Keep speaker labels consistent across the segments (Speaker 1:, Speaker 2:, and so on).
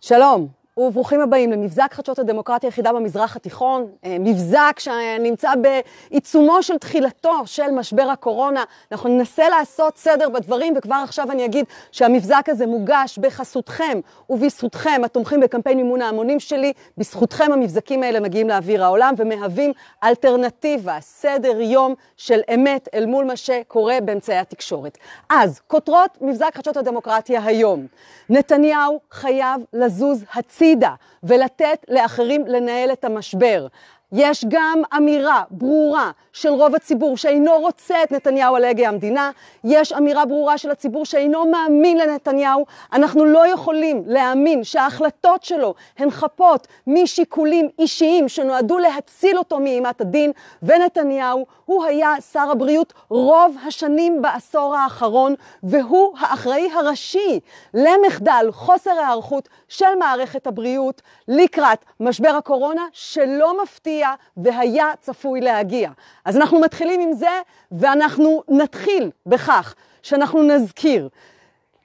Speaker 1: שלום. וברוכים הבאים למבזק חדשות הדמוקרטיה היחידה במזרח התיכון, אה, מבזק שנמצא בעיצומו של תחילתו של משבר הקורונה. אנחנו ננסה לעשות סדר בדברים, וכבר עכשיו אני אגיד שהמבזק הזה מוגש בחסותכם ובזכותכם, התומכים בקמפיין מימון ההמונים שלי, בזכותכם המבזקים האלה מגיעים לאוויר העולם ומהווים אלטרנטיבה, סדר יום של אמת אל מול מה שקורה באמצעי התקשורת. אז, כותרות מבזק חדשות הדמוקרטיה היום. נתניהו חייב לזוז הצידה. הצידה ולתת לאחרים לנהל את המשבר. יש גם אמירה ברורה של רוב הציבור שאינו רוצה את נתניהו על הגה המדינה, יש אמירה ברורה של הציבור שאינו מאמין לנתניהו, אנחנו לא יכולים להאמין שההחלטות שלו הן חפות משיקולים אישיים שנועדו להציל אותו מאימת הדין, ונתניהו הוא היה שר הבריאות רוב השנים בעשור האחרון, והוא האחראי הראשי למחדל חוסר ההיערכות של מערכת הבריאות לקראת משבר הקורונה, שלא מפתיע והיה צפוי להגיע. אז אנחנו מתחילים עם זה, ואנחנו נתחיל בכך שאנחנו נזכיר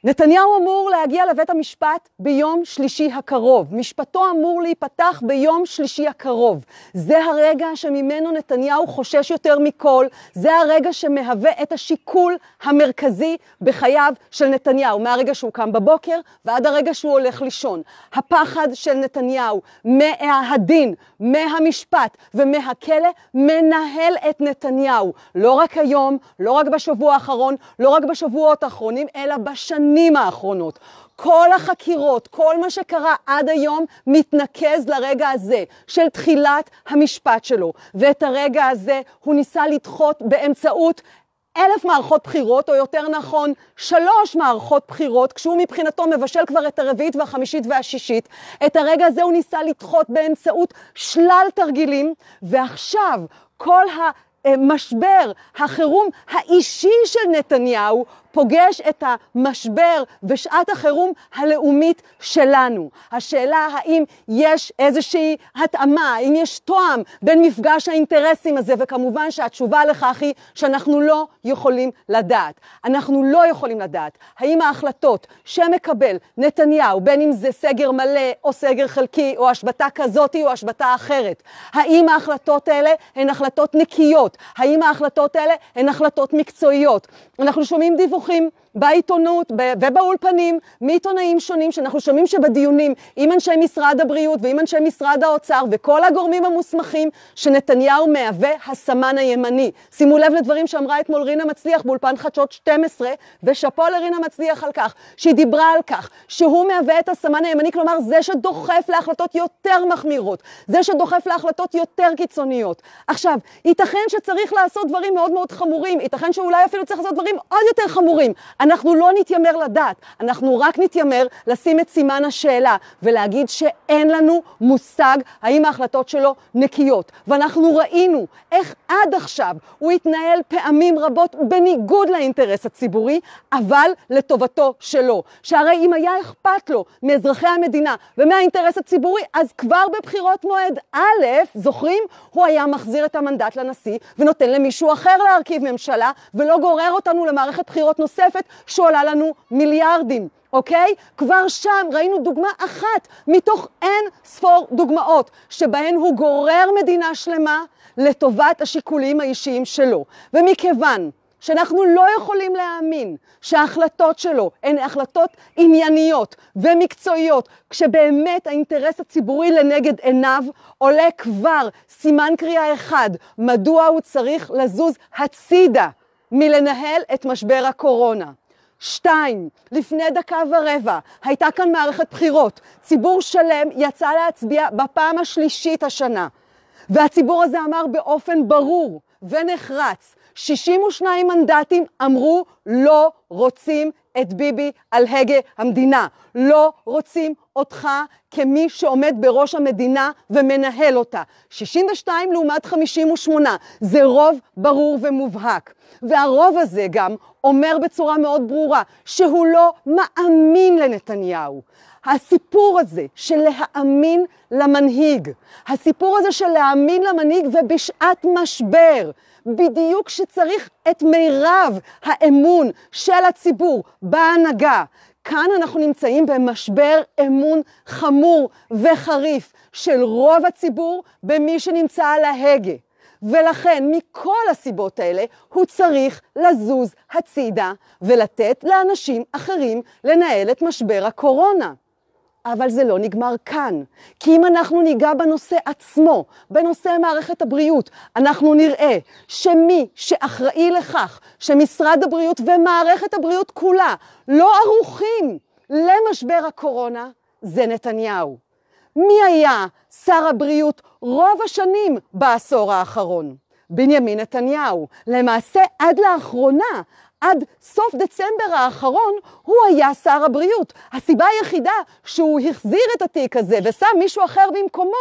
Speaker 1: נתניהו אמור להגיע לבית המשפט ביום שלישי הקרוב. משפטו אמור להיפתח ביום שלישי הקרוב. זה הרגע שממנו נתניהו חושש יותר מכל, זה הרגע שמהווה את השיקול המרכזי בחייו של נתניהו, מהרגע שהוא קם בבוקר ועד הרגע שהוא הולך לישון. הפחד של נתניהו מהדין, מהמשפט ומהכלא מנהל את נתניהו. לא רק היום, לא רק בשבוע האחרון, לא רק בשבועות האחרונים, אלא בשנים. השנים האחרונות. כל החקירות, כל מה שקרה עד היום, מתנקז לרגע הזה של תחילת המשפט שלו. ואת הרגע הזה הוא ניסה לדחות באמצעות אלף מערכות בחירות, או יותר נכון, שלוש מערכות בחירות, כשהוא מבחינתו מבשל כבר את הרביעית והחמישית והשישית. את הרגע הזה הוא ניסה לדחות באמצעות שלל תרגילים, ועכשיו כל ה... המשבר, אה, החירום האישי של נתניהו, פוגש את המשבר ושעת החירום הלאומית שלנו. השאלה האם יש איזושהי התאמה, האם יש תואם בין מפגש האינטרסים הזה, וכמובן שהתשובה לכך היא שאנחנו לא יכולים לדעת. אנחנו לא יכולים לדעת האם ההחלטות שמקבל נתניהו, בין אם זה סגר מלא או סגר חלקי, או השבתה כזאת או השבתה אחרת, האם ההחלטות האלה הן החלטות נקיות, האם ההחלטות האלה הן החלטות מקצועיות? אנחנו שומעים דיווחים בעיתונות ובאולפנים, מעיתונאים שונים, שאנחנו שומעים שבדיונים עם אנשי משרד הבריאות ועם אנשי משרד האוצר וכל הגורמים המוסמכים, שנתניהו מהווה הסמן הימני. שימו לב לדברים שאמרה אתמול רינה מצליח באולפן חדשות 12, ושאפו לרינה מצליח על כך, שהיא דיברה על כך, שהוא מהווה את הסמן הימני, כלומר זה שדוחף להחלטות יותר מחמירות, זה שדוחף להחלטות יותר קיצוניות. עכשיו, ייתכן שצריך לעשות דברים מאוד מאוד חמורים, ייתכן שאולי אפילו צריך לעשות דברים עוד יותר חמורים. אנחנו לא נתיימר לדעת, אנחנו רק נתיימר לשים את סימן השאלה ולהגיד שאין לנו מושג האם ההחלטות שלו נקיות. ואנחנו ראינו איך עד עכשיו הוא התנהל פעמים רבות בניגוד לאינטרס הציבורי, אבל לטובתו שלו. שהרי אם היה אכפת לו מאזרחי המדינה ומהאינטרס הציבורי, אז כבר בבחירות מועד א', זוכרים? הוא היה מחזיר את המנדט לנשיא ונותן למישהו אחר להרכיב ממשלה ולא גורר אותנו למערכת בחירות נוספת שעולה לנו מיליארדים, אוקיי? כבר שם ראינו דוגמה אחת מתוך אין ספור דוגמאות שבהן הוא גורר מדינה שלמה לטובת השיקולים האישיים שלו. ומכיוון שאנחנו לא יכולים להאמין שההחלטות שלו הן החלטות ענייניות ומקצועיות, כשבאמת האינטרס הציבורי לנגד עיניו, עולה כבר סימן קריאה אחד, מדוע הוא צריך לזוז הצידה מלנהל את משבר הקורונה. שתיים, לפני דקה ורבע, הייתה כאן מערכת בחירות. ציבור שלם יצא להצביע בפעם השלישית השנה. והציבור הזה אמר באופן ברור ונחרץ, 62 מנדטים אמרו לא רוצים את ביבי על הגה המדינה. לא רוצים אותך כמי שעומד בראש המדינה ומנהל אותה. 62 לעומת 58, זה רוב ברור ומובהק. והרוב הזה גם אומר בצורה מאוד ברורה שהוא לא מאמין לנתניהו. הסיפור הזה של להאמין למנהיג, הסיפור הזה של להאמין למנהיג ובשעת משבר, בדיוק כשצריך את מירב האמון של הציבור בהנהגה. כאן אנחנו נמצאים במשבר אמון חמור וחריף של רוב הציבור במי שנמצא על ההגה. ולכן מכל הסיבות האלה הוא צריך לזוז הצידה ולתת לאנשים אחרים לנהל את משבר הקורונה. אבל זה לא נגמר כאן. כי אם אנחנו ניגע בנושא עצמו, בנושא מערכת הבריאות, אנחנו נראה שמי שאחראי לכך שמשרד הבריאות ומערכת הבריאות כולה לא ערוכים למשבר הקורונה, זה נתניהו. מי היה שר הבריאות רוב השנים בעשור האחרון? בנימין נתניהו. למעשה, עד לאחרונה עד סוף דצמבר האחרון הוא היה שר הבריאות. הסיבה היחידה שהוא החזיר את התיק הזה ושם מישהו אחר במקומו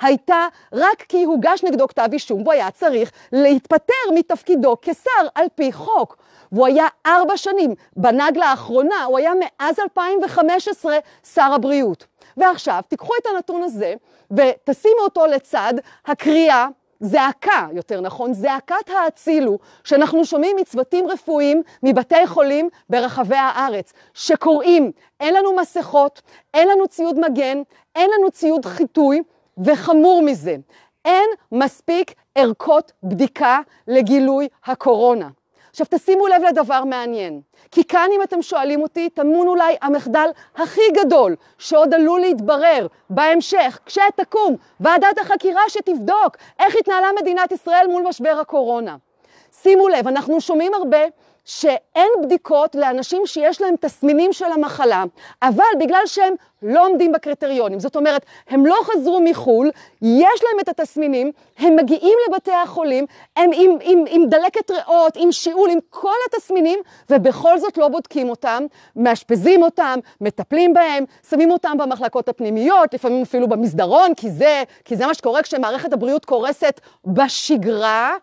Speaker 1: הייתה רק כי הוגש נגדו כתב אישום והוא היה צריך להתפטר מתפקידו כשר על פי חוק. והוא היה ארבע שנים, בנגלה האחרונה, הוא היה מאז 2015 שר הבריאות. ועכשיו, תיקחו את הנתון הזה ותשימו אותו לצד הקריאה זעקה, יותר נכון, זעקת האצילו, שאנחנו שומעים מצוותים רפואיים, מבתי חולים ברחבי הארץ, שקוראים, אין לנו מסכות, אין לנו ציוד מגן, אין לנו ציוד חיטוי, וחמור מזה, אין מספיק ערכות בדיקה לגילוי הקורונה. עכשיו תשימו לב לדבר מעניין, כי כאן אם אתם שואלים אותי, טמון אולי המחדל הכי גדול שעוד עלול להתברר בהמשך, כשתקום ועדת החקירה שתבדוק איך התנהלה מדינת ישראל מול משבר הקורונה. שימו לב, אנחנו שומעים הרבה שאין בדיקות לאנשים שיש להם תסמינים של המחלה, אבל בגלל שהם לא עומדים בקריטריונים, זאת אומרת, הם לא חזרו מחו"ל, יש להם את התסמינים, הם מגיעים לבתי החולים, הם עם, עם, עם דלקת ריאות, עם שיעול, עם כל התסמינים, ובכל זאת לא בודקים אותם, מאשפזים אותם, מטפלים בהם, שמים אותם במחלקות הפנימיות, לפעמים אפילו במסדרון, כי זה, כי זה מה שקורה כשמערכת הבריאות קורסת בשגרה.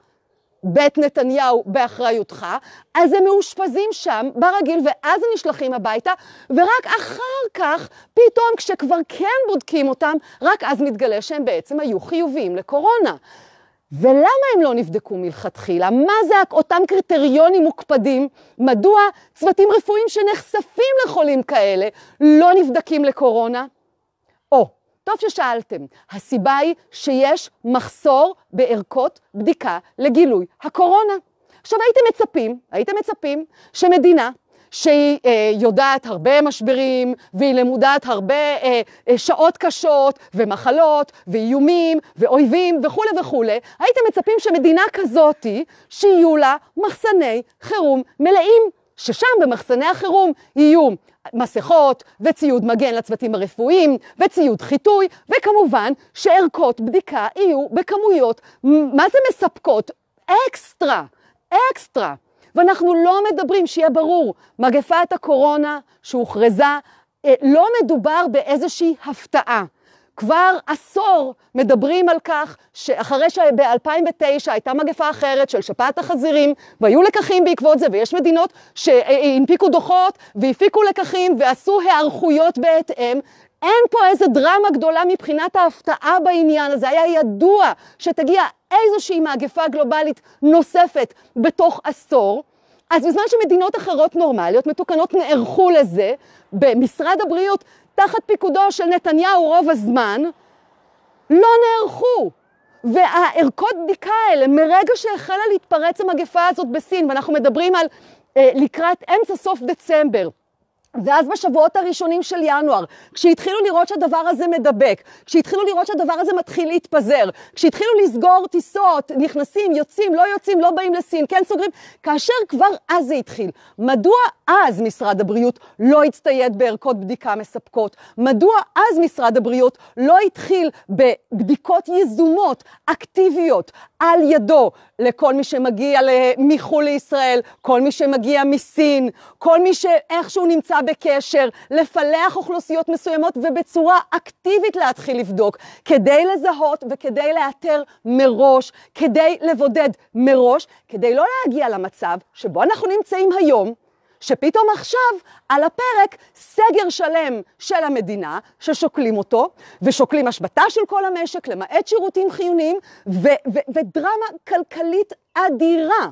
Speaker 1: בית נתניהו באחריותך, אז הם מאושפזים שם ברגיל ואז הם נשלחים הביתה, ורק אחר כך, פתאום כשכבר כן בודקים אותם, רק אז מתגלה שהם בעצם היו חיוביים לקורונה. ולמה הם לא נבדקו מלכתחילה? מה זה אותם קריטריונים מוקפדים? מדוע צוותים רפואיים שנחשפים לחולים כאלה לא נבדקים לקורונה? או, טוב ששאלתם. הסיבה היא שיש מחסור בערכות בדיקה לגילוי הקורונה. עכשיו, הייתם מצפים, הייתם מצפים שמדינה שהיא אה, יודעת הרבה משברים, והיא למודת הרבה אה, אה, שעות קשות, ומחלות, ואיומים, ואויבים, וכולי וכולי, הייתם מצפים שמדינה כזאתי, שיהיו לה מחסני חירום מלאים. ששם במחסני החירום יהיו מסכות וציוד מגן לצוותים הרפואיים וציוד חיטוי, וכמובן שערכות בדיקה יהיו בכמויות, מה זה מספקות? אקסטרה, אקסטרה. ואנחנו לא מדברים, שיהיה ברור, מגפת הקורונה שהוכרזה, אה, לא מדובר באיזושהי הפתעה. כבר עשור מדברים על כך שאחרי שב-2009 הייתה מגפה אחרת של שפעת החזירים, והיו לקחים בעקבות זה, ויש מדינות שהנפיקו דוחות והפיקו לקחים ועשו היערכויות בהתאם, אין פה איזה דרמה גדולה מבחינת ההפתעה בעניין הזה, היה ידוע שתגיע איזושהי מגפה גלובלית נוספת בתוך עשור. אז בזמן שמדינות אחרות נורמליות, מתוקנות, נערכו לזה, במשרד הבריאות תחת פיקודו של נתניהו רוב הזמן, לא נערכו. והערכות בדיקה האלה, מרגע שהחלה להתפרץ המגפה הזאת בסין, ואנחנו מדברים על אה, לקראת אמצע סוף דצמבר, ואז בשבועות הראשונים של ינואר, כשהתחילו לראות שהדבר הזה מדבק, כשהתחילו לראות שהדבר הזה מתחיל להתפזר, כשהתחילו לסגור טיסות, נכנסים, יוצאים, לא יוצאים, לא באים לסין, כן סוגרים, כאשר כבר אז זה התחיל. מדוע אז משרד הבריאות לא הצטייד בערכות בדיקה מספקות? מדוע אז משרד הבריאות לא התחיל בבדיקות יזומות, אקטיביות, על ידו, לכל מי שמגיע מחו"ל לישראל, כל מי שמגיע מסין, כל מי שאיכשהו נמצא בקשר, לפלח אוכלוסיות מסוימות ובצורה אקטיבית להתחיל לבדוק, כדי לזהות וכדי לאתר מראש, כדי לבודד מראש, כדי לא להגיע למצב שבו אנחנו נמצאים היום, שפתאום עכשיו על הפרק סגר שלם של המדינה, ששוקלים אותו, ושוקלים השבתה של כל המשק, למעט שירותים חיוניים, ו- ו- ודרמה כלכלית אדירה.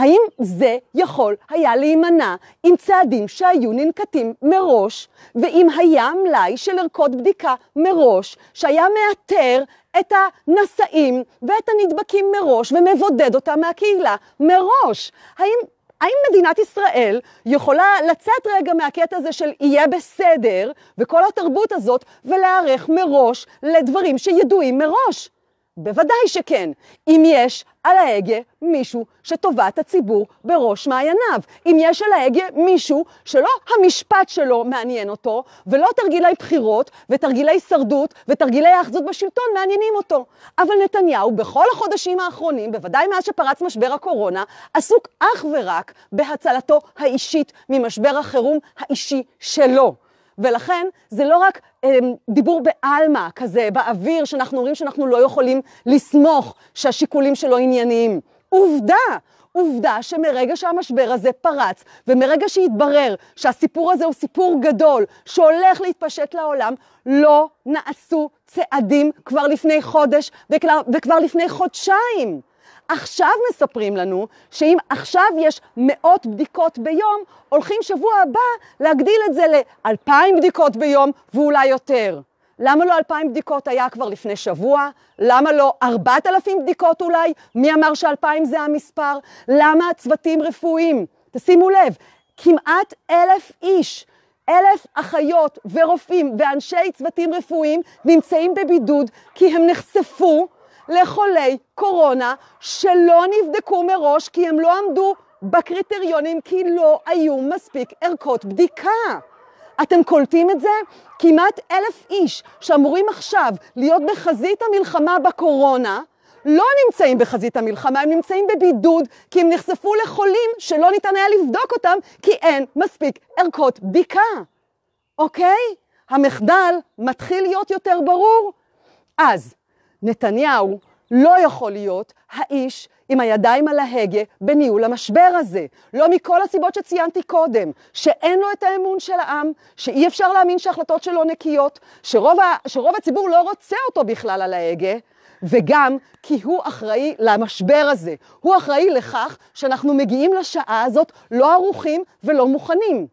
Speaker 1: האם זה יכול היה להימנע עם צעדים שהיו ננקטים מראש, ואם היה מלאי של ערכות בדיקה מראש, שהיה מאתר את הנשאים ואת הנדבקים מראש ומבודד אותם מהקהילה מראש? האם האם מדינת ישראל יכולה לצאת רגע מהקטע הזה של יהיה בסדר וכל התרבות הזאת ולהיערך מראש לדברים שידועים מראש? בוודאי שכן. אם יש על ההגה מישהו שטובת הציבור בראש מעייניו, אם יש על ההגה מישהו שלא המשפט שלו מעניין אותו, ולא תרגילי בחירות, ותרגילי הישרדות, ותרגילי האחזות בשלטון מעניינים אותו. אבל נתניהו בכל החודשים האחרונים, בוודאי מאז שפרץ משבר הקורונה, עסוק אך ורק בהצלתו האישית ממשבר החירום האישי שלו. ולכן זה לא רק אה, דיבור בעלמא כזה, באוויר, שאנחנו אומרים שאנחנו לא יכולים לסמוך שהשיקולים שלו ענייניים. עובדה, עובדה שמרגע שהמשבר הזה פרץ, ומרגע שהתברר שהסיפור הזה הוא סיפור גדול, שהולך להתפשט לעולם, לא נעשו צעדים כבר לפני חודש וכבר, וכבר לפני חודשיים. עכשיו מספרים לנו שאם עכשיו יש מאות בדיקות ביום, הולכים שבוע הבא להגדיל את זה לאלפיים בדיקות ביום ואולי יותר. למה לא אלפיים בדיקות היה כבר לפני שבוע? למה לא ארבעת אלפים בדיקות אולי? מי אמר שאלפיים זה המספר? למה הצוותים רפואיים? תשימו לב, כמעט אלף איש, אלף אחיות ורופאים ואנשי צוותים רפואיים נמצאים בבידוד כי הם נחשפו לחולי קורונה שלא נבדקו מראש כי הם לא עמדו בקריטריונים כי לא היו מספיק ערכות בדיקה. אתם קולטים את זה? כמעט אלף איש שאמורים עכשיו להיות בחזית המלחמה בקורונה, לא נמצאים בחזית המלחמה, הם נמצאים בבידוד כי הם נחשפו לחולים שלא ניתן היה לבדוק אותם כי אין מספיק ערכות בדיקה, אוקיי? המחדל מתחיל להיות יותר ברור. אז נתניהו לא יכול להיות האיש עם הידיים על ההגה בניהול המשבר הזה. לא מכל הסיבות שציינתי קודם, שאין לו את האמון של העם, שאי אפשר להאמין שההחלטות שלו נקיות, שרוב, ה, שרוב הציבור לא רוצה אותו בכלל על ההגה, וגם כי הוא אחראי למשבר הזה. הוא אחראי לכך שאנחנו מגיעים לשעה הזאת לא ערוכים ולא מוכנים.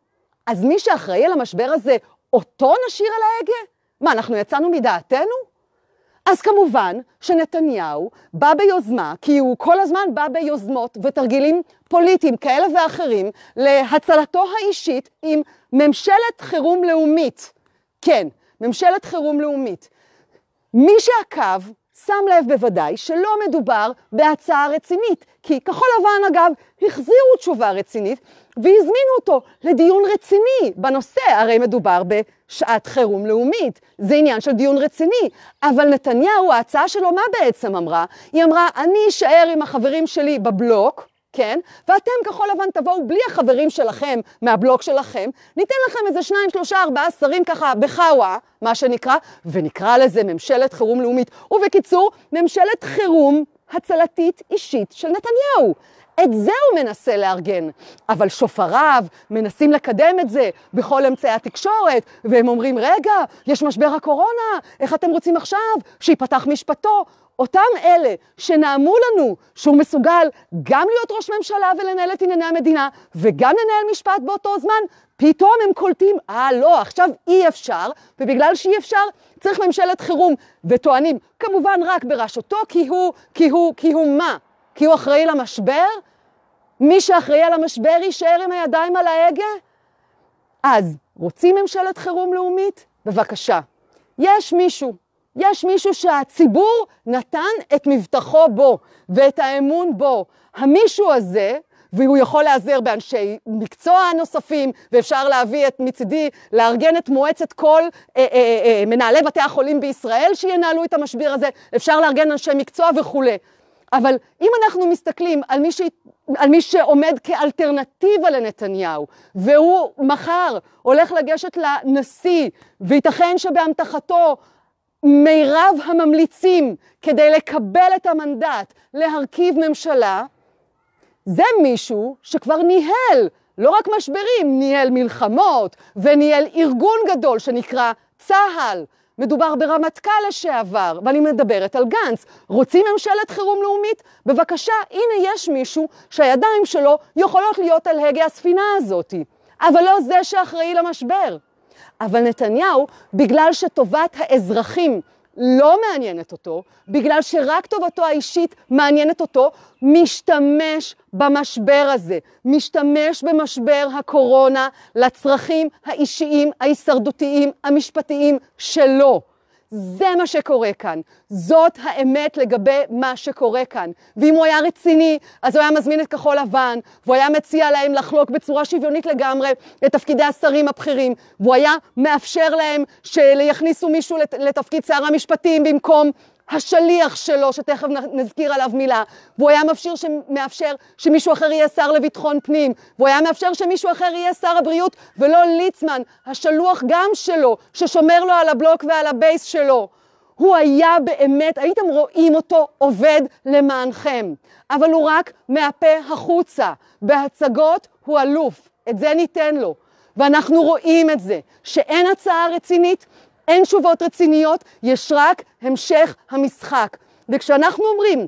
Speaker 1: אז מי שאחראי על המשבר הזה, אותו נשאיר על ההגה? מה, אנחנו יצאנו מדעתנו? אז כמובן שנתניהו בא ביוזמה, כי הוא כל הזמן בא ביוזמות ותרגילים פוליטיים כאלה ואחרים להצלתו האישית עם ממשלת חירום לאומית. כן, ממשלת חירום לאומית. מי שעקב שם לב בוודאי שלא מדובר בהצעה רצינית, כי כחול לבן אגב החזירו תשובה רצינית והזמינו אותו לדיון רציני בנושא, הרי מדובר שעת חירום לאומית, זה עניין של דיון רציני. אבל נתניהו, ההצעה שלו, מה בעצם אמרה? היא אמרה, אני אשאר עם החברים שלי בבלוק, כן? ואתם כחול לבן תבואו בלי החברים שלכם, מהבלוק שלכם, ניתן לכם איזה שניים, שלושה, ארבעה שרים ככה בחאווה, מה שנקרא, ונקרא לזה ממשלת חירום לאומית. ובקיצור, ממשלת חירום הצלתית אישית של נתניהו. את זה הוא מנסה לארגן. אבל שופריו מנסים לקדם את זה בכל אמצעי התקשורת, והם אומרים, רגע, יש משבר הקורונה, איך אתם רוצים עכשיו שייפתח משפטו? אותם אלה שנאמו לנו שהוא מסוגל גם להיות ראש ממשלה ולנהל את ענייני המדינה וגם לנהל משפט באותו זמן, פתאום הם קולטים, אה לא, עכשיו אי אפשר, ובגלל שאי אפשר צריך ממשלת חירום, וטוענים כמובן רק בראשותו, כי הוא, כי הוא, כי הוא מה? כי הוא אחראי למשבר? מי שאחראי על המשבר יישאר עם הידיים על ההגה? אז, רוצים ממשלת חירום לאומית? בבקשה. יש מישהו, יש מישהו שהציבור נתן את מבטחו בו ואת האמון בו. המישהו הזה, והוא יכול להיעזר באנשי מקצוע נוספים, ואפשר להביא את מצידי, לארגן את מועצת כל אה, אה, אה, אה מנהלי בתי החולים בישראל שינהלו את המשבר הזה, אפשר לארגן אנשי מקצוע וכולי. אבל אם אנחנו מסתכלים על מי, ש... על מי שעומד כאלטרנטיבה לנתניהו, והוא מחר הולך לגשת לנשיא, וייתכן שבאמתחתו מירב הממליצים כדי לקבל את המנדט להרכיב ממשלה, זה מישהו שכבר ניהל לא רק משברים, ניהל מלחמות וניהל ארגון גדול שנקרא צה"ל, מדובר ברמטכ"ל לשעבר, ואני מדברת על גנץ. רוצים ממשלת חירום לאומית? בבקשה, הנה יש מישהו שהידיים שלו יכולות להיות על הגה הספינה הזאת, אבל לא זה שאחראי למשבר. אבל נתניהו, בגלל שטובת האזרחים לא מעניינת אותו, בגלל שרק טובתו האישית מעניינת אותו, משתמש במשבר הזה, משתמש במשבר הקורונה לצרכים האישיים, ההישרדותיים, המשפטיים שלו. זה מה שקורה כאן. זאת האמת לגבי מה שקורה כאן. ואם הוא היה רציני, אז הוא היה מזמין את כחול לבן, והוא היה מציע להם לחלוק בצורה שוויונית לגמרי את תפקידי השרים הבכירים, והוא היה מאפשר להם שיכניסו מישהו לתפקיד שר המשפטים במקום השליח שלו, שתכף נזכיר עליו מילה, והוא היה מאפשר, מאפשר שמישהו אחר יהיה שר לביטחון פנים, והוא היה מאפשר שמישהו אחר יהיה שר הבריאות, ולא ליצמן, השלוח גם שלו, ששומר לו על הבלוק ועל הבייס שלו. הוא היה באמת, הייתם רואים אותו עובד למענכם, אבל הוא רק מהפה החוצה. בהצגות הוא אלוף, את זה ניתן לו. ואנחנו רואים את זה, שאין הצעה רצינית, אין תשובות רציניות, יש רק המשך המשחק. וכשאנחנו אומרים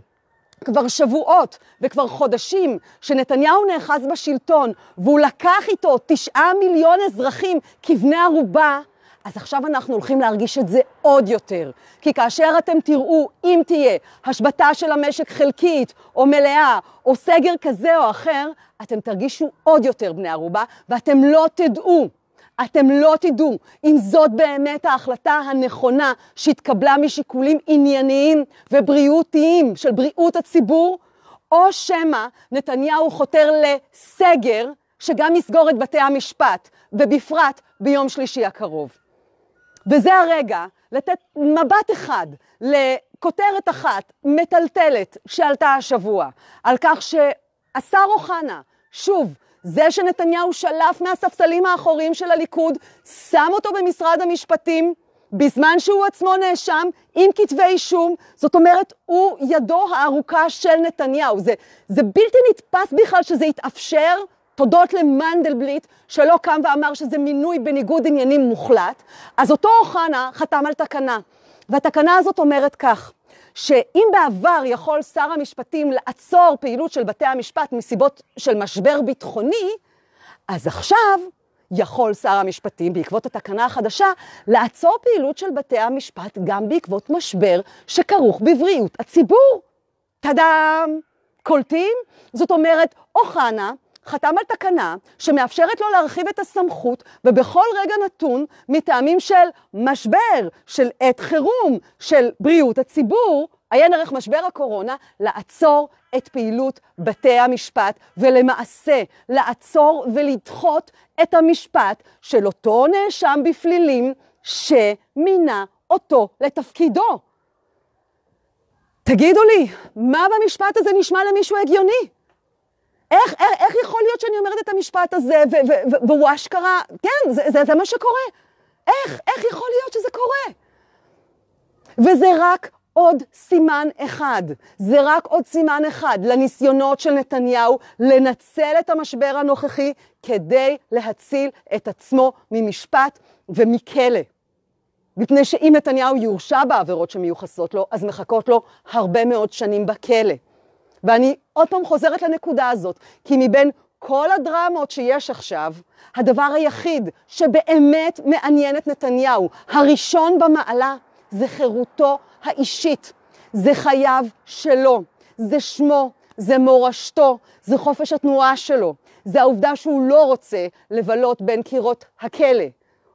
Speaker 1: כבר שבועות וכבר חודשים שנתניהו נאחז בשלטון והוא לקח איתו תשעה מיליון אזרחים כבני ערובה, אז עכשיו אנחנו הולכים להרגיש את זה עוד יותר. כי כאשר אתם תראו, אם תהיה השבתה של המשק חלקית, או מלאה, או סגר כזה או אחר, אתם תרגישו עוד יותר בני ערובה, ואתם לא תדעו אתם לא תדעו אם זאת באמת ההחלטה הנכונה שהתקבלה משיקולים ענייניים ובריאותיים של בריאות הציבור, או שמא נתניהו חותר לסגר שגם יסגור את בתי המשפט, ובפרט ביום שלישי הקרוב. וזה הרגע לתת מבט אחד לכותרת אחת מטלטלת שעלתה השבוע, על כך שהשר אוחנה, שוב, זה שנתניהו שלף מהספסלים האחוריים של הליכוד, שם אותו במשרד המשפטים, בזמן שהוא עצמו נאשם עם כתבי אישום, זאת אומרת, הוא ידו הארוכה של נתניהו. זה, זה בלתי נתפס בכלל שזה יתאפשר, תודות למנדלבליט, שלא קם ואמר שזה מינוי בניגוד עניינים מוחלט. אז אותו אוחנה חתם על תקנה, והתקנה הזאת אומרת כך: שאם בעבר יכול שר המשפטים לעצור פעילות של בתי המשפט מסיבות של משבר ביטחוני, אז עכשיו יכול שר המשפטים, בעקבות התקנה החדשה, לעצור פעילות של בתי המשפט גם בעקבות משבר שכרוך בבריאות הציבור. טאדאם! קולטים? זאת אומרת, אוחנה, חתם על תקנה שמאפשרת לו להרחיב את הסמכות, ובכל רגע נתון, מטעמים של משבר, של עת חירום, של בריאות הציבור, עיין ערך משבר הקורונה, לעצור את פעילות בתי המשפט, ולמעשה לעצור ולדחות את המשפט של אותו נאשם בפלילים שמינה אותו לתפקידו. תגידו לי, מה במשפט הזה נשמע למישהו הגיוני? איך, איך, איך יכול להיות שאני אומרת את המשפט הזה, והוא אשכרה, כן, זה, זה, זה מה שקורה. איך, איך יכול להיות שזה קורה? וזה רק עוד סימן אחד, זה רק עוד סימן אחד לניסיונות של נתניהו לנצל את המשבר הנוכחי כדי להציל את עצמו ממשפט ומכלא. מפני שאם נתניהו יורשע בעבירות שמיוחסות לו, אז מחכות לו הרבה מאוד שנים בכלא. ואני עוד פעם חוזרת לנקודה הזאת, כי מבין כל הדרמות שיש עכשיו, הדבר היחיד שבאמת מעניין את נתניהו, הראשון במעלה, זה חירותו האישית, זה חייו שלו, זה שמו, זה מורשתו, זה חופש התנועה שלו, זה העובדה שהוא לא רוצה לבלות בין קירות הכלא.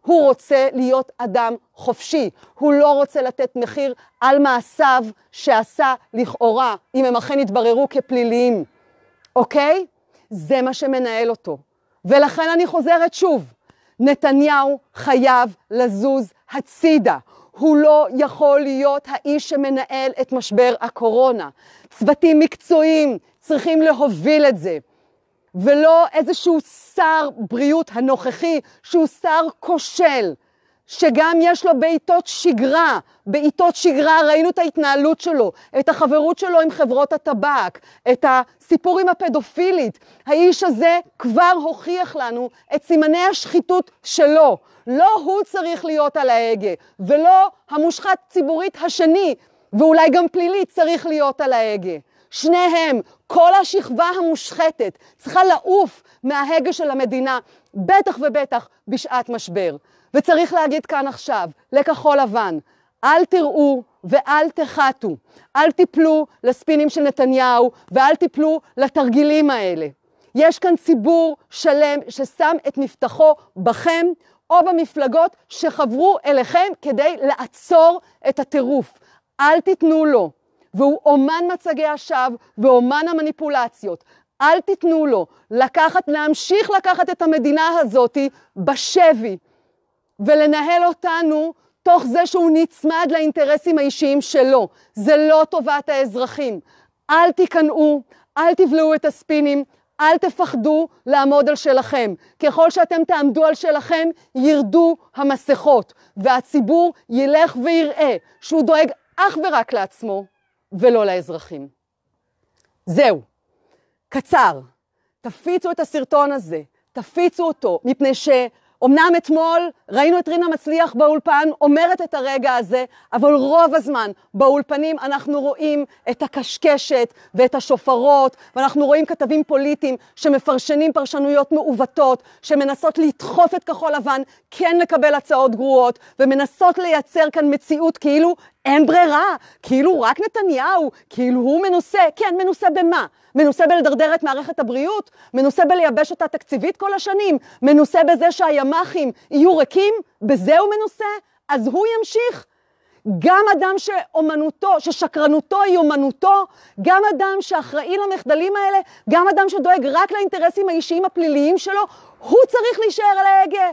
Speaker 1: הוא רוצה להיות אדם חופשי, הוא לא רוצה לתת מחיר על מעשיו שעשה לכאורה, אם הם אכן יתבררו כפליליים, אוקיי? זה מה שמנהל אותו. ולכן אני חוזרת שוב, נתניהו חייב לזוז הצידה. הוא לא יכול להיות האיש שמנהל את משבר הקורונה. צוותים מקצועיים צריכים להוביל את זה. ולא איזשהו שר בריאות הנוכחי, שהוא שר כושל, שגם יש לו בעיתות שגרה, בעיתות שגרה ראינו את ההתנהלות שלו, את החברות שלו עם חברות הטבק, את הסיפור עם הפדופילית. האיש הזה כבר הוכיח לנו את סימני השחיתות שלו. לא הוא צריך להיות על ההגה, ולא המושחת ציבורית השני, ואולי גם פלילית, צריך להיות על ההגה. שניהם, כל השכבה המושחתת צריכה לעוף מההגה של המדינה, בטח ובטח בשעת משבר. וצריך להגיד כאן עכשיו, לכחול לבן, אל תראו ואל תחתו, אל תיפלו לספינים של נתניהו ואל תיפלו לתרגילים האלה. יש כאן ציבור שלם ששם את מבטחו בכם או במפלגות שחברו אליכם כדי לעצור את הטירוף. אל תיתנו לו. והוא אומן מצגי השווא ואומן המניפולציות. אל תיתנו לו לקחת, להמשיך לקחת את המדינה הזאתי בשבי ולנהל אותנו תוך זה שהוא נצמד לאינטרסים האישיים שלו. זה לא טובת האזרחים. אל תיכנעו, אל תבלעו את הספינים, אל תפחדו לעמוד על שלכם. ככל שאתם תעמדו על שלכם, ירדו המסכות, והציבור ילך ויראה שהוא דואג אך ורק לעצמו, ולא לאזרחים. זהו. קצר. תפיצו את הסרטון הזה, תפיצו אותו, מפני ש... אמנם אתמול ראינו את רינה מצליח באולפן אומרת את הרגע הזה, אבל רוב הזמן באולפנים אנחנו רואים את הקשקשת ואת השופרות, ואנחנו רואים כתבים פוליטיים שמפרשנים פרשנויות מעוותות, שמנסות לדחוף את כחול לבן כן לקבל הצעות גרועות, ומנסות לייצר כאן מציאות כאילו אין ברירה, כאילו רק נתניהו, כאילו הוא מנוסה, כן, מנוסה במה? מנוסה בלדרדר את מערכת הבריאות, מנוסה בלייבש אותה תקציבית כל השנים, מנוסה בזה שהימ"חים יהיו ריקים, בזה הוא מנוסה, אז הוא ימשיך. גם אדם שאומנותו, ששקרנותו היא אומנותו, גם אדם שאחראי למחדלים האלה, גם אדם שדואג רק לאינטרסים האישיים הפליליים שלו, הוא צריך להישאר על ההגה.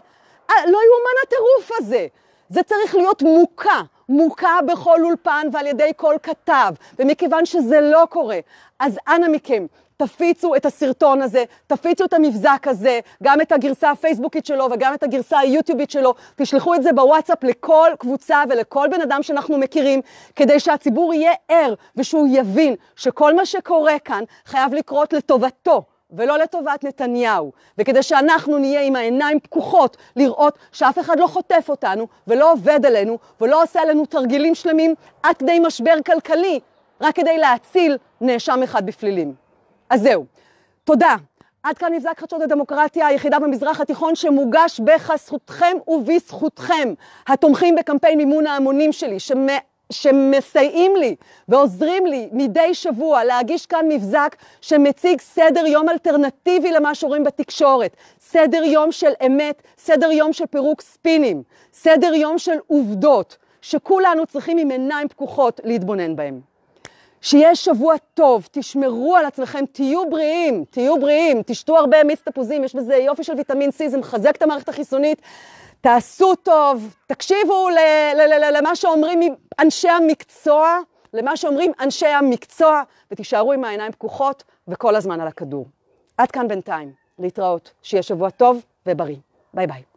Speaker 1: אה, לא יאומן הטירוף הזה. זה צריך להיות מוכה. מוכה בכל אולפן ועל ידי כל כתב, ומכיוון שזה לא קורה, אז אנא מכם, תפיצו את הסרטון הזה, תפיצו את המבזק הזה, גם את הגרסה הפייסבוקית שלו וגם את הגרסה היוטיובית שלו, תשלחו את זה בוואטסאפ לכל קבוצה ולכל בן אדם שאנחנו מכירים, כדי שהציבור יהיה ער ושהוא יבין שכל מה שקורה כאן חייב לקרות לטובתו. ולא לטובת נתניהו, וכדי שאנחנו נהיה עם העיניים פקוחות לראות שאף אחד לא חוטף אותנו, ולא עובד עלינו, ולא עושה עלינו תרגילים שלמים עד כדי משבר כלכלי, רק כדי להציל נאשם אחד בפלילים. אז זהו. תודה. עד כאן מבזק חדשות הדמוקרטיה, היחידה במזרח התיכון שמוגש בחסותכם ובזכותכם, התומכים בקמפיין מימון ההמונים שלי, שמא... שמסייעים לי ועוזרים לי מדי שבוע להגיש כאן מבזק שמציג סדר יום אלטרנטיבי למה שרואים בתקשורת, סדר יום של אמת, סדר יום של פירוק ספינים, סדר יום של עובדות, שכולנו צריכים עם עיניים פקוחות להתבונן בהם. שיהיה שבוע טוב, תשמרו על עצמכם, תהיו בריאים, תהיו בריאים, תשתו הרבה מיץ תפוזים, יש בזה יופי של ויטמין C, זה מחזק את המערכת החיסונית. תעשו טוב, תקשיבו למה שאומרים אנשי המקצוע, למה שאומרים אנשי המקצוע, ותישארו עם העיניים פקוחות וכל הזמן על הכדור. עד כאן בינתיים, להתראות, שיהיה שבוע טוב ובריא. ביי ביי.